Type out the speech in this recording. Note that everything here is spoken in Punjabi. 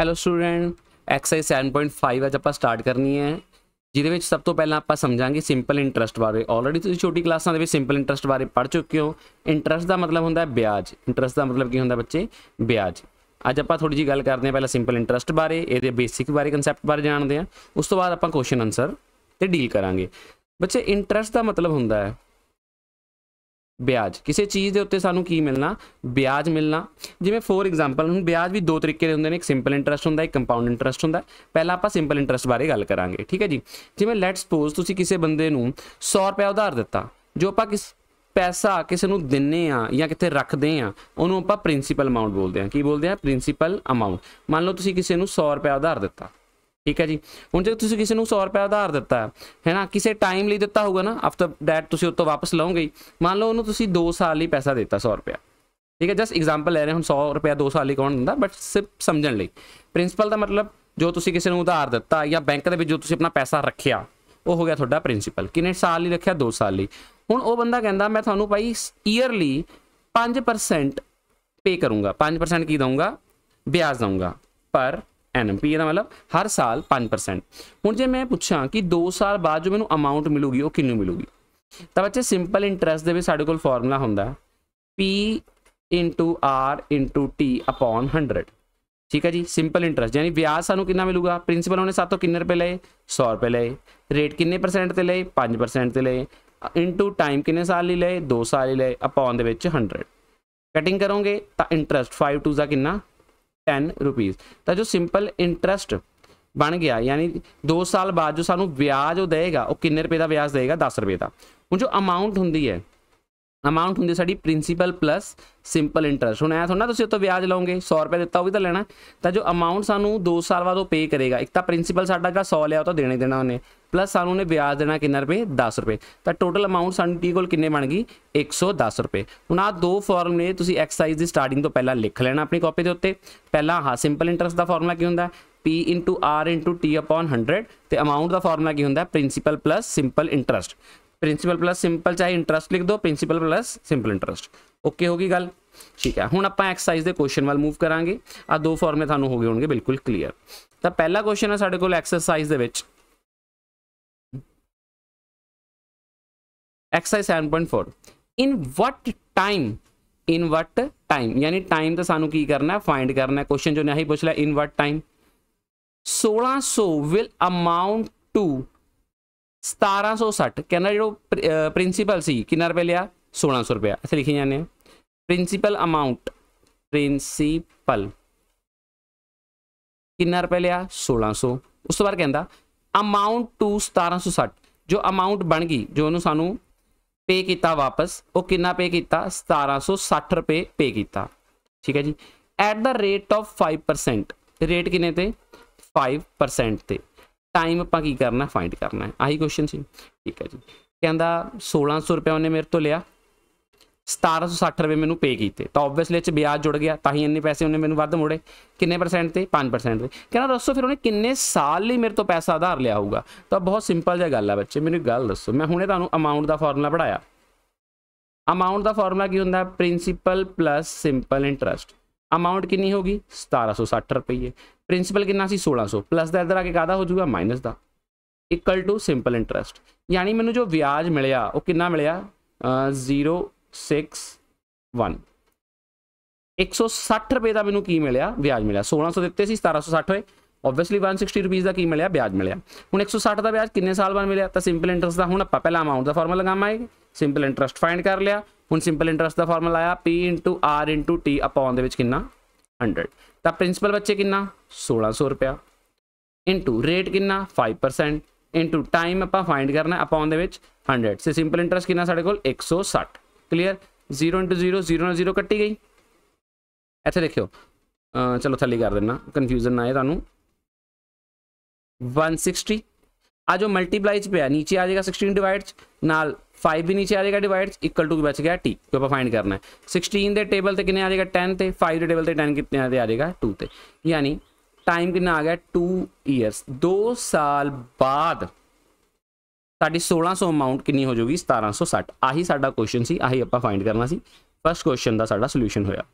ਹੈਲੋ ਸਟੂਡੈਂਟ ਐਕਸਰਸਾਈਜ਼ 7.5 ਅੱਜ ਆਪਾਂ ਸਟਾਰਟ ਕਰਨੀ ਹੈ ਜਿਹਦੇ ਵਿੱਚ ਸਭ ਤੋਂ ਪਹਿਲਾਂ ਆਪਾਂ ਸਮਝਾਂਗੇ ਸਿੰਪਲ ਇੰਟਰਸਟ ਬਾਰੇ ਆਲਰੇਡੀ ਤੁਸੀਂ ਛੋਟੀ ਕਲਾਸਾਂ ਦੇ ਵਿੱਚ ਸਿੰਪਲ ਇੰਟਰਸਟ ਬਾਰੇ ਪੜ੍ਹ ਚੁੱਕੇ ਹੋ ਇੰਟਰਸਟ ਦਾ ਮਤਲਬ ਹੁੰਦਾ ਹੈ ਵਿਆਜ ਇੰਟਰਸਟ ਦਾ ਮਤਲਬ ਕੀ ਹੁੰਦਾ ਬੱਚੇ ਵਿਆਜ ਅੱਜ ਆਪਾਂ ਥੋੜੀ ਜੀ ਗੱਲ ਕਰਦੇ ਹਾਂ ਪਹਿਲਾਂ ਸਿੰਪਲ ਇੰਟਰਸਟ ਬਾਰੇ ਇਹਦੇ ਬੇਸਿਕ ਬਾਰੇ ਕਨਸੈਪਟ ਬਾਰੇ ਜਾਣਦੇ ਹਾਂ ਉਸ ਤੋਂ ਬਾਅਦ ਆਪਾਂ ਕੁਐਸਚਨ ਆਨਸਰ ਤੇ ਡੀਲ ਕਰਾਂਗੇ ਬੱਚੇ ਇੰਟਰਸਟ ਦਾ ਮਤਲਬ ਹੁੰਦਾ ਹੈ ਵਿਆਜ ਕਿਸੇ ਚੀਜ਼ ਦੇ ਉੱਤੇ ਸਾਨੂੰ ਕੀ ਮਿਲਣਾ ਵਿਆਜ ਮਿਲਣਾ ਜਿਵੇਂ ਫੋਰ ਐਗਜ਼ਾਮਪਲ ਹੁਣ ਵਿਆਜ ਵੀ ਦੋ ਤਰੀਕੇ ਦੇ ਹੁੰਦੇ ਨੇ ਇੱਕ ਸਿੰਪਲ ਇੰਟਰਸਟ ਹੁੰਦਾ ਇੱਕ ਕੰਪਾਊਂਡ ਇੰਟਰਸਟ ਹੁੰਦਾ ਪਹਿਲਾਂ ਆਪਾਂ ਸਿੰਪਲ ਇੰਟਰਸਟ ਬਾਰੇ ਗੱਲ ਕਰਾਂਗੇ ਠੀਕ ਹੈ ਜੀ ਜਿਵੇਂ ਲੈਟਸ ਸਪੋਜ਼ ਤੁਸੀਂ ਕਿਸੇ ਬੰਦੇ ਨੂੰ 100 ਰੁਪਏ ਉਧਾਰ ਦਿੱਤਾ ਜੋ ਆਪਾਂ ਕਿਸ ਪੈਸਾ ਕਿਸੇ ਨੂੰ ਦਿੰਨੇ ਆ ਜਾਂ ਕਿਤੇ ਰੱਖਦੇ ਆ ਉਹਨੂੰ ਆਪਾਂ ਪ੍ਰਿੰਸੀਪਲ ਅਮਾਉਂਟ ਬੋਲਦੇ ਆ ਕੀ ਬੋਲਦੇ ਆ ਪ੍ਰਿੰਸੀਪਲ ਅਮਾਉਂਟ ਮੰਨ ਲਓ ਤੁਸੀਂ ਕਿਸੇ ਨੂੰ 100 ਰੁਪਏ ਉਧਾਰ ਦਿੱਤਾ ਠੀਕ ਹੈ ਜੀ ਹੁਣ ਜੇ ਤੁਸੀਂ ਕਿਸੇ ਨੂੰ 100 ਰੁਪਏ ਉਧਾਰ ਦਿੱਤਾ ਹੈ ਨਾ ਕਿਸੇ ਟਾਈਮ ਲਈ ਦਿੱਤਾ ਹੋਊਗਾ ਨਾ ਆਫਟਰ ਦੈਟ ਤੁਸੀਂ ਉਹ ਤੋਂ ਵਾਪਸ ਲਓਗੇ ਮੰਨ ਲਓ ਉਹਨੂੰ ਤੁਸੀਂ 2 ਸਾਲ ਲਈ ਪੈਸਾ ਦਿੱਤਾ 100 ਰੁਪਏ ਠੀਕ ਹੈ ਜਸਟ ਐਗਜ਼ਾਮਪਲ ਲੈ ਰਹੇ ਹੁਣ 100 ਰੁਪਏ 2 ਸਾਲ ਲਈ ਕੌਣ ਦਿੰਦਾ ਬਟ ਸਿਰਫ ਸਮਝਣ ਲਈ ਪ੍ਰਿੰਸੀਪਲ ਦਾ ਮਤਲਬ ਜੋ ਤੁਸੀਂ ਕਿਸੇ ਨੂੰ ਉਧਾਰ ਦਿੱਤਾ ਜਾਂ ਬੈਂਕ ਦੇ ਵਿੱਚ ਜੋ ਤੁਸੀਂ ਆਪਣਾ ਪੈਸਾ ਰੱਖਿਆ ਉਹ ਹੋ ਗਿਆ ਤੁਹਾਡਾ ਪ੍ਰਿੰਸੀਪਲ ਕਿੰਨੇ ਸਾਲ ਲਈ ਰੱਖਿਆ 2 ਸਾਲ ਲਈ ਹੁਣ ਉਹ ਬੰਦਾ ਕਹਿੰਦਾ ਮੈਂ ਤੁਹਾਨੂੰ ਭਾਈ ਈਅਰਲੀ 5% ਪੇ ਕਰੂੰਗਾ 5% ਕੀ ਦਊਂਗਾ ਵਿਆਜ ਦਊਂਗਾ ਪਰ ਐਨਐਮਪੀ ਦਾ ਮਤਲਬ ਹਰ ਸਾਲ 5% ਹੁਣ ਜੇ ਮੈਂ ਪੁੱਛਾਂ ਕਿ 2 ਸਾਲ ਬਾਅਦ ਜੋ ਮੈਨੂੰ ਅਮਾਉਂਟ ਮਿਲੂਗੀ ਉਹ ਕਿੰਨੀ ਮਿਲੂਗੀ ਤਾਂ ਬੱਚੇ ਸਿੰਪਲ ਇੰਟਰਸਟ ਦੇ ਵਿੱਚ ਸਾਡੇ ਕੋਲ ਫਾਰਮੂਲਾ ਹੁੰਦਾ P r t 100 ਠੀਕ ਹੈ ਜੀ ਸਿੰਪਲ ਇੰਟਰਸਟ ਯਾਨੀ ਵਿਆਜ ਸਾਨੂੰ ਕਿੰਨਾ ਮਿਲੂਗਾ ਪ੍ਰਿੰਸੀਪਲ ਉਹਨੇ ਸਾਤੋਂ ਕਿੰਨੇ ਰੁਪਏ ਲਏ 100 ਰੁਪਏ ਲਏ ਰੇਟ ਕਿੰਨੇ ਪਰਸੈਂਟ ਤੇ ਲਏ 5% ਤੇ ਲਏ ਇਨਟੂ ਟਾਈਮ ਕਿੰਨੇ ਸਾਲ ਲਈ ਲਏ 2 ਸਾਲ ਲਈ ਲਏ ਅਪਨ ਦੇ ਵਿੱਚ 100 ਕਟਿੰਗ ਕਰੋਗੇ ਤਾਂ ਇੰਟਰਸਟ 5 ਟੂ ਦਾ ਕਿੰਨਾ 10 ਰੁਪਏ ਤਾਂ ਜੋ ਸਿੰਪਲ ਇੰਟਰਸਟ ਬਣ ਗਿਆ ਯਾਨੀ 2 ਸਾਲ ਬਾਅਦ ਜੋ ਸਾਨੂੰ ਵਿਆਜ ਉਹ ਦੇਗਾ ਉਹ ਕਿੰਨੇ ਰੁਪਏ ਦਾ ਵਿਆਜ ਦੇਗਾ 10 ਰੁਪਏ ਦਾ ਹੁਣ ਜੋ ਅਮਾਉਂਟ ਹੁੰਦੀ ਹੈ ਅਮਾਉਂਟ ਹੁੰਦੀ ਸਾਡੀ ਪ੍ਰਿੰਸੀਪਲ ਪਲੱਸ ਸਿੰਪਲ ਇੰਟਰਸਟ ਹੁਣ ਐ ਥੋੜਾ ਤੁਸੀਂ ਉਤੋਂ ਵਿਆਜ ਲਓਗੇ 100 ਰੁਪਏ ਦਿੱਤਾ ਉਹ ਵੀ ਤਾਂ ਲੈਣਾ ਤਾਂ ਜੋ ਅਮਾਉਂਟ ਸਾਨੂੰ 2 ਸਾਲ ਬਾਅਦ ਉਹ ਪੇ ਕਰੇਗਾ ਇੱਕ ਤਾਂ ਪ੍ਰਿੰਸੀਪਲ ਸਾਡਾ ਜਿਹੜਾ 100 ਲਿਆ ਉਹ ਤਾਂ ਦੇਣੇ ਦੇਣਾ ਉਹਨੇ ਪਲੱਸ ਸਾਨੂੰ ਉਹਨੇ ਵਿਆਜ ਦੇਣਾ ਕਿੰਨੇ ਰੁਪਏ 10 ਰੁਪਏ ਤਾਂ ਟੋਟਲ ਅਮਾਉਂਟ ਸਾਡੀ ਕੋਲ ਕਿੰਨੇ ਬਣ ਗਈ 110 ਰੁਪਏ ਹੁਣ ਆ ਦੋ ਫਾਰਮੂਲੇ ਤੁਸੀਂ ਐਕਸਰਸਾਈਜ਼ ਦੀ ਸਟਾਰਟਿੰਗ ਤੋਂ ਪਹਿਲਾਂ ਲਿਖ ਲੈਣਾ ਆਪਣੀ ਕਾਪੀ ਦੇ ਉੱਤੇ ਪਹਿਲਾਂ ਹਾਂ ਸਿੰਪਲ ਇੰਟਰਸਟ ਦਾ ਫਾਰਮੂਲਾ ਕੀ ਹੁੰਦਾ P R T 100 ਤੇ ਅਮਾਉਂਟ ਦਾ ਫਾਰਮੂਲਾ ਕੀ ਹੁੰਦਾ ਪ੍ਰਿੰਸੀਪਲ ਪਲੱਸ ਸਿੰਪਲ ਇੰਟਰਸਟ ਪ੍ਰਿੰਸੀਪਲ ਪਲੱਸ ਸਿੰਪਲ ਚਾਹੇ ਇੰਟਰਸਟ ਲਿਖ ਦਿਓ principal plus simple interest okay ਹੋ ਗਈ ਗੱਲ ਠੀਕ ਹੈ ਹੁਣ ਆਪਾਂ ਐਕਸਰਸਾਈਜ਼ ਦੇ ਕੁਐਸਚਨ ਵੱਲ ਮੂਵ ਕਰਾਂਗੇ ਆ ਦੋ ਫਾਰਮੇ ਤੁਹਾਨੂੰ ਹੋ ਗਏ ਹੋਣਗੇ ਬਿਲਕੁਲ ਕਲੀਅਰ ਤਾਂ ਪਹਿਲਾ ਕੁਐਸਚਨ ਹੈ ਸਾਡੇ ਕੋਲ ਐਕਸਰਸਾਈਜ਼ ਦੇ ਵਿੱਚ exercise 7.4 in what time in what time ਯਾਨੀ ਟਾਈਮ ਤਾਂ ਸਾਨੂੰ ਕੀ ਕਰਨਾ ਹੈ ਫਾਈਂਡ ਕਰਨਾ ਹੈ ਕੁਐਸਚਨ ਜੋ ਨਹੀਂ ਪੁੱਛ ਲਿਆ in what time 1600 will amount to 1760 ਕਹਿੰਦਾ ਜਿਹੜਾ ਪ੍ਰਿੰਸੀਪਲ ਸੀ ਕਿੰਨਾ ਰੁਪਏ ਲਿਆ 1600 ਰੁਪਏ ਇੱਥੇ ਲਿਖੀ ਜਾਂਦੇ ਆ ਪ੍ਰਿੰਸੀਪਲ ਅਮਾਉਂਟ ਪ੍ਰਿੰਸੀਪਲ ਕਿੰਨਾ ਰੁਪਏ ਲਿਆ 1600 ਉਸ ਤੋਂ ਬਾਅਦ ਕਹਿੰਦਾ ਅਮਾਉਂਟ ਟੂ 1760 ਜੋ ਅਮਾਉਂਟ ਬਣ ਗਈ ਜੋ ਉਹਨੂੰ ਸਾਨੂੰ ਪੇ ਕੀਤਾ ਵਾਪਸ ਉਹ ਕਿੰਨਾ ਪੇ ਕੀਤਾ 1760 ਰੁਪਏ ਪੇ ਕੀਤਾ ਠੀਕ ਹੈ ਜੀ at the rate of 5% rate ਕਿੰਨੇ ਤੇ 5% ਤੇ ਟਾਈਮ ਆਪਾਂ ਕੀ ਕਰਨਾ ਫਾਈਂਡ ਕਰਨਾ ਹੈ ਆਹੀ ਕੁਐਸਚਨ ਸੀ ਠੀਕ ਹੈ ਜੀ ਕਹਿੰਦਾ 1600 ਰੁਪਏ ਉਹਨੇ ਮੇਰੇ ਤੋਂ ਲਿਆ 1760 ਰੁਪਏ ਮੈਨੂੰ ਪੇ ਕੀਤੇ ਤਾਂ ਆਬਵੀਅਸਲੀ ਇਹ ਚ ਵਿਆਜ ਜੁੜ ਗਿਆ ਤਾਂ ਹੀ ਇੰਨੇ ਪੈਸੇ ਉਹਨੇ ਮੈਨੂੰ ਵੱਧ ਮੋੜੇ ਕਿੰਨੇ ਪਰਸੈਂਟ ਤੇ 5% ਦੇ ਕਹਿੰਦਾ ਦੱਸੋ ਫਿਰ ਉਹਨੇ ਕਿੰਨੇ ਸਾਲ ਲਈ ਮੇਰੇ ਤੋਂ ਪੈਸਾ ਉਧਾਰ ਲਿਆ ਹੋਊਗਾ ਤਾਂ ਬਹੁਤ ਸਿੰਪਲ ਜਿਹਾ ਗੱਲ ਹੈ ਬੱਚੇ ਮੈਨੂੰ ਗੱਲ ਦੱਸੋ ਮੈਂ ਹੁਣੇ ਤੁਹਾਨੂੰ ਅਮਾਉਂਟ ਦਾ ਫਾਰਮੂਲਾ ਪੜਾਇਆ ਅਮਾਉਂਟ ਦਾ ਫਾਰਮੂਲਾ ਕੀ ਹੁੰਦਾ principal plus simple interest amount ਕਿੰਨੀ ਹੋਗੀ 1760 ਰੁਪਏ ਪ੍ਰਿੰਸੀਪਲ ਕਿੰਨਾ ਸੀ 1600 ਪਲੱਸ ਦਾ ਇਧਰ ਆ ਕੇ ਕਾਦਾ ਹੋ ਜੂਗਾ ਮਾਈਨਸ ਦਾ ਇਕੁਅਲ ਟੂ ਸਿੰਪਲ ਇੰਟਰਸਟ ਯਾਨੀ ਮੈਨੂੰ ਜੋ ਵਿਆਜ ਮਿਲਿਆ ਉਹ ਕਿੰਨਾ ਮਿਲਿਆ 061 160 ਰੁਪਏ ਦਾ ਮੈਨੂੰ ਕੀ ਮਿਲਿਆ ਵਿਆਜ ਮਿਲਿਆ 1600 ਦਿੱਤੇ ਸੀ 1760 ਹੋਏ ਆਬਵੀਅਸਲੀ 160 ਰੁਪਏ ਦਾ ਕੀ ਮਿਲਿਆ ਵਿਆਜ ਮਿਲਿਆ ਹੁਣ 160 ਦਾ ਵਿਆਜ ਕਿੰਨੇ ਸਾਲ ਬਾਅਦ ਮਿਲਿਆ ਤਾਂ ਸਿੰਪਲ ਇੰਟਰਸਟ ਦਾ ਹੁਣ ਆਪਾਂ ਪਹਿਲਾਂ ਅਮਾਉਂਟ ਦਾ ਫਾਰਮੂਲਾ ਲਗਾਵਾਂਗੇ ਸਿੰਪਲ ਇੰਟਰਸਟ ਫਾਈਂਡ ਕਰ ਲਿਆ ਹੁਣ ਸਿੰਪਲ ਇੰਟਰਸਟ ਦਾ ਫਾਰਮੂਲਾ ਆਇਆ p r t ਅਪਨ ਦੇ ਵਿੱਚ ਕਿੰਨਾ 100 ਤਾਂ ਪ੍ਰਿੰਸੀਪਲ ਬੱਚੇ ਕਿੰਨਾ 1600 ਰੁਪਿਆ ਇਨਟੂ ਰੇਟ ਕਿੰਨਾ 5% ਇਨਟੂ ਟਾਈਮ ਆਪਾਂ ਫਾਈਂਡ ਕਰਨਾ ਆਪਾਂ ਉਹਦੇ ਵਿੱਚ 100 ਸੇ ਸਿੰਪਲ ਇੰਟਰਸਟ ਕਿੰਨਾ ਸਾਡੇ ਕੋਲ 160 ਕਲੀਅਰ 0 0 0 ਨਾਲ 0 ਕੱਟੀ ਗਈ ਇੱਥੇ ਦੇਖਿਓ ਚਲੋ ਥੱਲੇ ਕਰ ਦਿੰਨਾ ਕਨਫਿਊਜ਼ਨ ਨਾ ਆਏ ਤੁਹਾਨੂੰ 160 ਆ ਜੋ ਮਲਟੀਪਲਾਈ ਚ ਪਿਆ ਨੀਚੇ ਆ ਜਾਏਗਾ 16 ਡਿਵਾਈਡਸ ਨਾਲ 5 ਵੀ ਨੀਚੇ ਆ ਜਾਏਗਾ ਡਿਵਾਈਡਸ ਇਕੁਅਲ ਟੂ ਬਚ ਗਿਆ t ਜੋ ਆਪਾਂ ਫਾਈਂਡ ਕਰਨਾ ਹੈ 16 ਦੇ ਟੇਬਲ ਤੇ ਕਿੰਨੇ ਆ ਜਾਏਗਾ 10 ਤੇ 5 ਦੇ ਟੇਬਲ ਤੇ 10 ਕਿੰਨੇ ਆ ਜਾਏਗਾ 2 ਤੇ ਯਾਨੀ ਟਾਈਮ ਕਿੰਨਾ ਆ ਗਿਆ 2 ইয়ার্স 2 ਸਾਲ ਬਾਅਦ ਸਾਡੀ 1600 ਅਮਾਉਂਟ ਕਿੰਨੀ ਹੋ ਜਾਊਗੀ 1760 ਆਹੀ ਸਾਡਾ ਕੁਐਸਚਨ ਸੀ ਆਹੀ ਆਪਾਂ ਫਾਈਂਡ ਕਰਨਾ ਸੀ ਫਸਟ ਕੁਐਸਚਨ ਦਾ ਸਾਡਾ ਸੋਲੂਸ਼ਨ ਹੋਇਆ